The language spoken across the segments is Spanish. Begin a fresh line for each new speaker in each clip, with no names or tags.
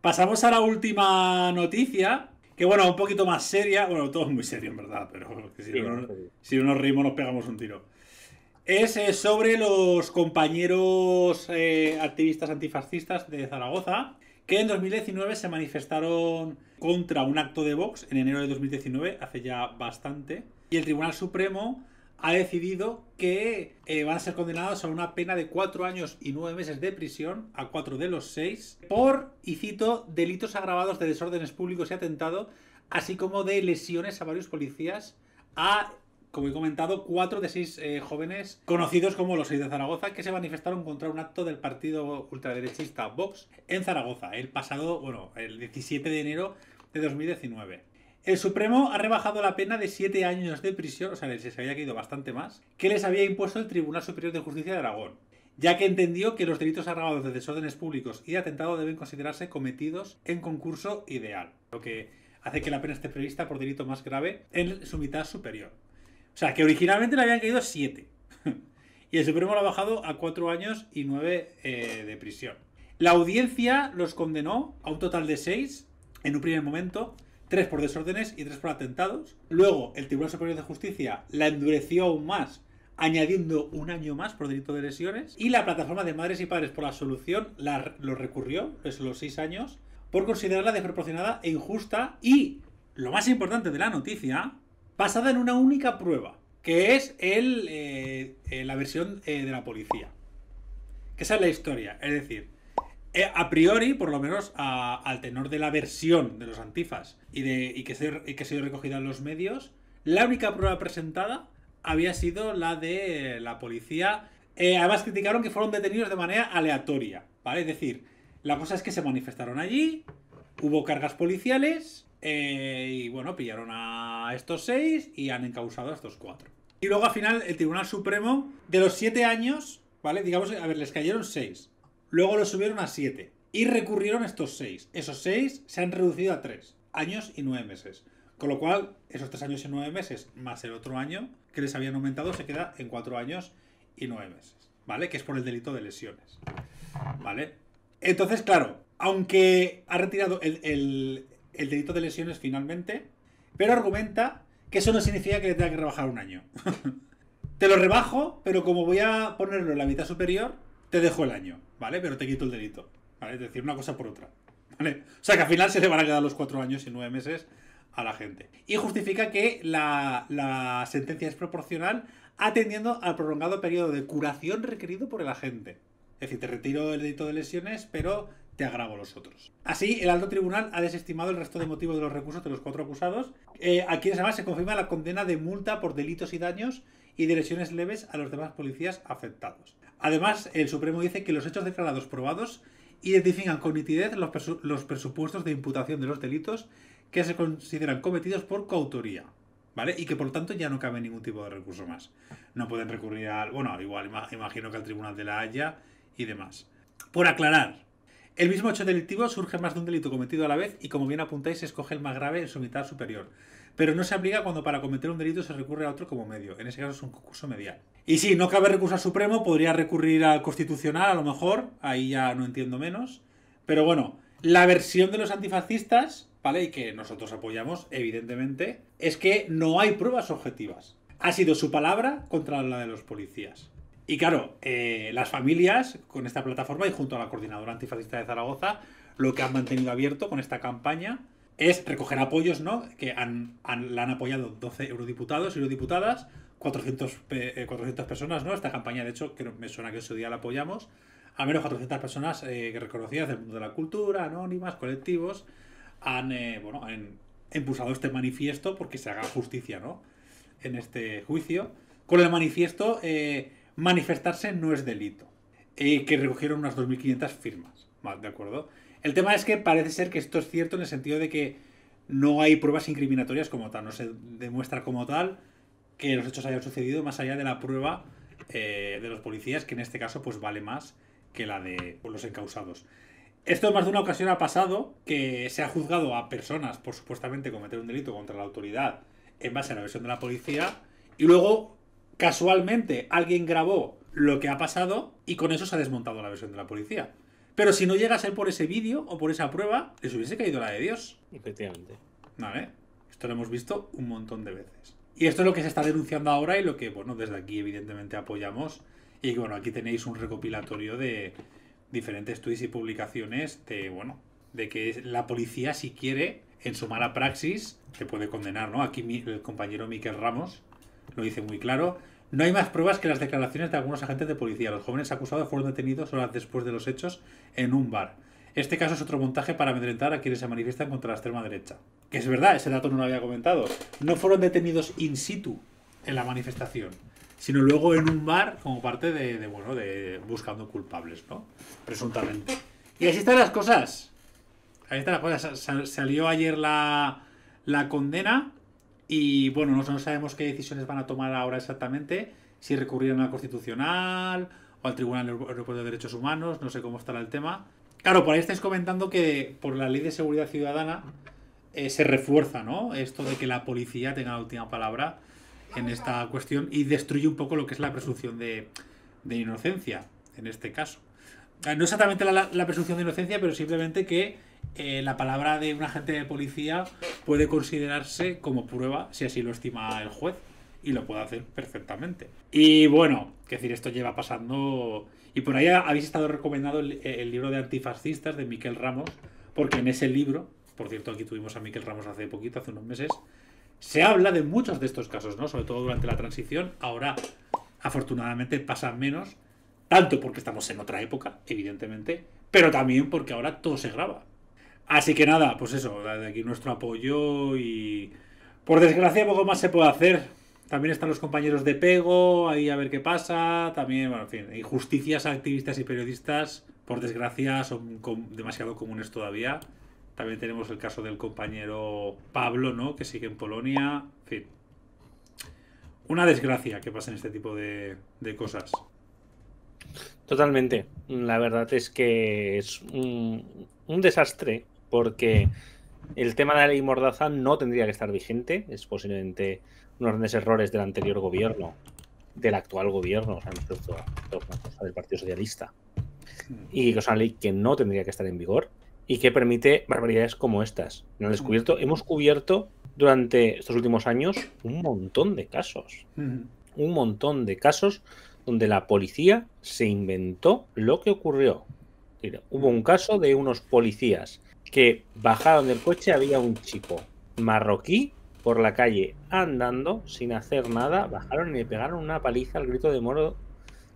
Pasamos a la última noticia, que bueno, un poquito más seria. Bueno, todo es muy serio en verdad, pero si, no, nos reímos nos pegamos un tiro. Es eh, sobre los compañeros eh, activistas antifascistas de Zaragoza, que en 2019 se manifestaron contra un acto de Vox en enero de 2019, hace ya bastante, y el Tribunal Supremo ha decidido que eh, van a ser condenados a una pena de cuatro años y nueve meses de prisión, a cuatro de los seis, por, y cito, delitos agravados de desórdenes públicos y atentado, así como de lesiones a varios policías, a, como he comentado, cuatro de seis eh, jóvenes conocidos como los seis de Zaragoza, que se manifestaron contra un acto del partido ultraderechista Vox en Zaragoza, el pasado, bueno, el 17 de enero de 2019. El Supremo ha rebajado la pena de 7 años de prisión, o sea, se había caído bastante más, que les había impuesto el Tribunal Superior de Justicia de Aragón, ya que entendió que los delitos agravados de desórdenes públicos y de atentado deben considerarse cometidos en concurso ideal, lo que hace que la pena esté prevista por delito más grave en su mitad superior. O sea, que originalmente le habían caído 7. y el Supremo lo ha bajado a 4 años y 9 eh, de prisión. La audiencia los condenó a un total de 6 en un primer momento, tres por desórdenes y tres por atentados. Luego, el Tribunal Superior de Justicia la endureció aún más añadiendo un año más por delito de lesiones. Y la plataforma de madres y padres por la solución lo recurrió, es pues, los seis años, por considerarla desproporcionada e injusta. Y, lo más importante de la noticia, basada en una única prueba, que es el, eh, eh, la versión eh, de la policía. Que esa es la historia. Es decir, eh, a priori, por lo menos al tenor de la versión de los antifas y, que, se, ha sido recogida en los medios, la única prueba presentada había sido la de la policía. Eh, además criticaron que fueron detenidos de manera aleatoria, ¿vale? Es decir, la cosa es que se manifestaron allí, hubo cargas policiales eh, y bueno, pillaron a estos seis y han encausado a estos cuatro. Y luego al final el Tribunal Supremo, de los siete años, ¿vale? Digamos, a ver, les cayeron seis. Luego lo subieron a 7. Y recurrieron estos 6. Esos 6 se han reducido a 3 años y 9 meses. Con lo cual, esos 3 años y 9 meses más el otro año que les habían aumentado se queda en 4 años y 9 meses. ¿Vale? Que es por el delito de lesiones. ¿Vale? Entonces, claro, aunque ha retirado el, el delito de lesiones finalmente, pero argumenta que eso no significa que le tenga que rebajar un año. Te lo rebajo, pero como voy a ponerlo en la mitad superior, te dejo el año, ¿vale? Pero te quito el delito, ¿vale? Es decir, una cosa por otra, O sea que al final se le van a quedar los cuatro años y nueve meses a la gente. Y justifica que la, sentencia es proporcional atendiendo al prolongado periodo de curación requerido por el agente. Es decir, te retiro el delito de lesiones, pero te agravo los otros. Así, el alto tribunal ha desestimado el resto de motivos de los recursos de los cuatro acusados, eh, a quienes además se confirma la condena de multa por delitos y daños y de lesiones leves a los demás policías afectados. Además, el Supremo dice que los hechos declarados probados identifican con nitidez los, presupuestos de imputación de los delitos que se consideran cometidos por coautoría. ¿Vale? Y que por tanto ya no cabe ningún tipo de recurso más. No pueden recurrir al. Bueno, igual imagino que al Tribunal de la Haya y demás. Por aclarar, el mismo hecho delictivo surge más de un delito cometido a la vez y como bien apuntáis se escoge el más grave en su mitad superior pero no se aplica cuando para cometer un delito se recurre a otro como medio. En ese caso es un concurso medial. Y sí, no cabe recurso al Supremo, podría recurrir al Constitucional a lo mejor, ahí ya no entiendo menos. Pero bueno, la versión de los antifascistas, ¿vale? Y que nosotros apoyamos, evidentemente, es que no hay pruebas objetivas. Ha sido su palabra contra la de los policías. Y claro, eh, las familias con esta plataforma y junto a la coordinadora antifascista de Zaragoza, lo que han mantenido abierto con esta campaña es recoger apoyos, ¿no? Que han, la han apoyado 12 eurodiputados y eurodiputadas, 400, eh, personas, ¿no? Esta campaña, de hecho, que me suena que ese día la apoyamos, a menos 400 personas eh, reconocidas del mundo de la cultura, anónimas, colectivos, han, eh, han impulsado este manifiesto porque se haga justicia, ¿no? En este juicio. Con el manifiesto, manifestarse no es delito. que recogieron unas 2.500 firmas, ¿de acuerdo? El tema es que parece ser que esto es cierto en el sentido de que no hay pruebas incriminatorias como tal, no se demuestra como tal que los hechos hayan sucedido más allá de la prueba eh, de los policías, que en este caso pues vale más que la de los encausados. Esto más de una ocasión ha pasado que se ha juzgado a personas por supuestamente cometer un delito contra la autoridad en base a la versión de la policía y luego casualmente alguien grabó lo que ha pasado y con eso se ha desmontado la versión de la policía. Pero si no llega a ser por ese vídeo o por esa prueba, les hubiese caído la de Dios. Efectivamente. Vale. Esto lo hemos visto un montón de veces. Y esto es lo que se está denunciando ahora y lo que, bueno, desde aquí evidentemente apoyamos. Y bueno, aquí tenéis un recopilatorio de diferentes tweets y publicaciones de, bueno, de que la policía si quiere, en su mala praxis, se puede condenar, ¿no? Aquí el compañero Miquel Ramos lo dice muy claro. No hay más pruebas que las declaraciones de algunos agentes de policía. Los jóvenes acusados fueron detenidos horas después de los hechos en un bar. Este caso es otro montaje para amedrentar a quienes se manifiestan contra la extrema derecha. Que es verdad, ese dato no lo había comentado. No fueron detenidos in situ en la manifestación, sino luego en un bar como parte de, bueno, de buscando culpables, ¿no? Presuntamente. Y así están las cosas. Ahí están las cosas. Salió ayer la, la condena y bueno, no, no sabemos qué decisiones van a tomar ahora exactamente, si recurrirán al Constitucional o al Tribunal Europeo de Derechos Humanos, no sé cómo estará el tema. Claro, por ahí estáis comentando que por la Ley de Seguridad Ciudadana eh, se refuerza, ¿no? Esto de que la policía tenga la última palabra en esta cuestión y destruye un poco lo que es la presunción de, de inocencia, en este caso. Ah, no exactamente la, presunción de inocencia, pero simplemente que eh, la palabra de un agente de policía puede considerarse como prueba si así lo estima el juez y lo puede hacer perfectamente. Y bueno, que decir, esto lleva pasando. Y por ahí habéis estado recomendado el, libro de antifascistas de Miquel Ramos, porque en ese libro, por cierto, aquí tuvimos a Miquel Ramos hace poquito, hace unos meses, se habla de muchos de estos casos, ¿no? Sobre todo durante la transición. Ahora, afortunadamente, pasa menos, tanto porque estamos en otra época, evidentemente, pero también porque ahora todo se graba. Así que nada, pues eso, de aquí nuestro apoyo y por desgracia poco más se puede hacer. También están los compañeros de Pego, ahí a ver qué pasa, también, bueno, en fin, injusticias a activistas y periodistas, por desgracia son demasiado comunes todavía. También tenemos el caso del compañero Pablo, ¿no? Que sigue en Polonia, en fin. Una
desgracia que pasen este tipo de, cosas. Totalmente. La verdad es que es un desastre porque el tema de la ley Mordaza no tendría que estar vigente, es posiblemente unos grandes errores del anterior gobierno, del actual gobierno, o sea, del Partido Socialista. Y que es una ley que no tendría que estar en vigor y que permite barbaridades como estas. hemos cubierto durante estos últimos años un montón de casos. Un montón de casos donde la policía se inventó lo que ocurrió. Hubo un caso de unos policías que bajaron del coche había un chico marroquí por la calle andando sin hacer nada, bajaron y le pegaron una paliza al grito de moro.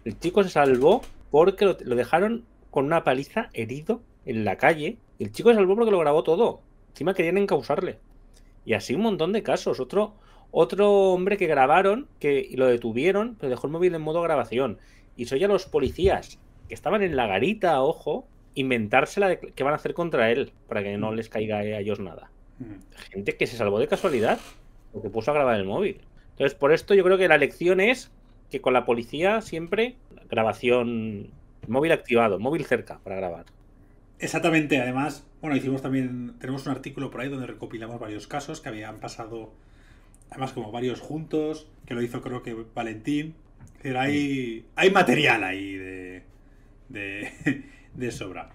El chico se salvó porque lo, dejaron con una paliza herido en la calle. El chico se salvó porque lo grabó todo. Encima querían encausarle. Y así un montón de casos. Otro, otro hombre que grabaron, que lo detuvieron, pero dejó el móvil en modo grabación. Y soy ya los policías que estaban en la garita, ojo, inventársela de qué van a hacer contra él para que no mm. les caiga a ellos nada. Mm. Gente que se salvó de casualidad o que puso a grabar el móvil. Entonces, por esto yo creo que la lección es que con la policía siempre grabación móvil activado, móvil cerca para grabar.
Exactamente, además, bueno, hicimos también, tenemos un artículo por ahí donde recopilamos varios casos que habían pasado, además como varios juntos, que lo hizo creo que Valentín. hay, hay material ahí de, de, sobra.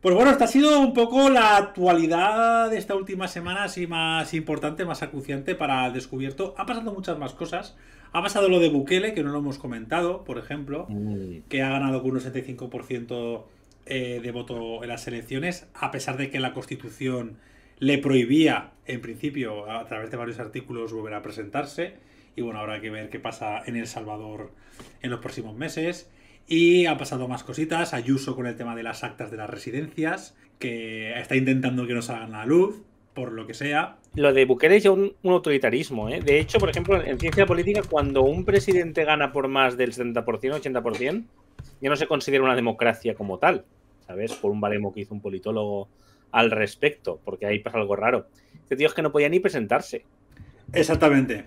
Pues bueno, esta ha sido un poco la actualidad de esta última semana, así más importante, más acuciante para el descubierto. Ha pasado muchas más cosas. Ha pasado lo de Bukele, que no lo hemos comentado, por ejemplo, mm. que ha ganado con un 75% eh, de voto en las elecciones, a pesar de que la Constitución le prohibía, en principio, a través de varios artículos, volver a presentarse. Y bueno, habrá que ver qué pasa en El Salvador en los próximos meses. Y ha pasado más cositas. Ayuso con el tema de las actas de las residencias, que está intentando
que no salgan a la luz, por lo que sea. Lo de Bukele es un, un autoritarismo. ¿eh? De hecho, por ejemplo, en ciencia política, cuando un presidente gana por más del 70%, 80%, ya no se considera una democracia como tal. ¿Sabes? Por un baremo que hizo un politólogo al respecto, porque ahí pasa algo raro. Este tío es que no podía ni presentarse. Exactamente.